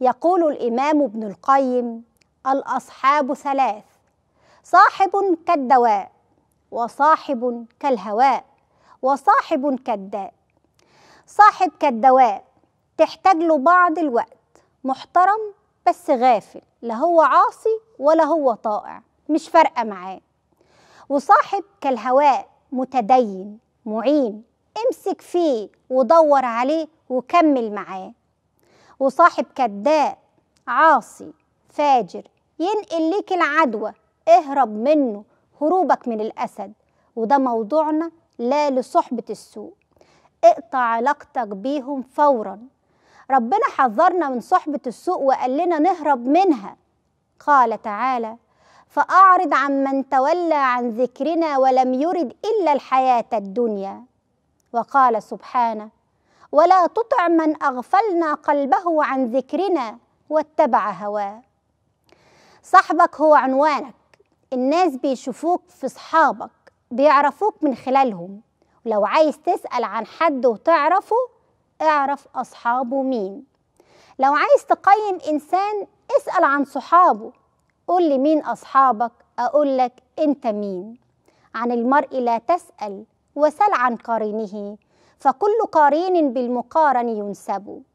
يقول الإمام ابن القيم الأصحاب ثلاث صاحب كالدواء وصاحب كالهواء وصاحب كالداء صاحب كالدواء تحتاج له بعض الوقت محترم بس غافل لا هو عاصي ولا هو طائع مش فارقة معاه وصاحب كالهواء متدين معين امسك فيه ودور عليه وكمل معاه وصاحب كداء عاصي فاجر ينقل ليك العدوى اهرب منه هروبك من الأسد وده موضوعنا لا لصحبة السوء اقطع علاقتك بيهم فورا ربنا حذرنا من صحبة السوء وقال لنا نهرب منها قال تعالى فأعرض عن من تولى عن ذكرنا ولم يرد إلا الحياة الدنيا وقال سبحانه ولا تطع من اغفلنا قلبه عن ذكرنا واتبع هواه صاحبك هو عنوانك الناس بيشوفوك في صحابك بيعرفوك من خلالهم لو عايز تسأل عن حد وتعرفه اعرف أصحابه مين لو عايز تقيم إنسان اسأل عن صحابه قول لي مين أصحابك أقول لك أنت مين عن المرء لا تسأل وسل عن قرينه فكل قارين بالمقارن ينسب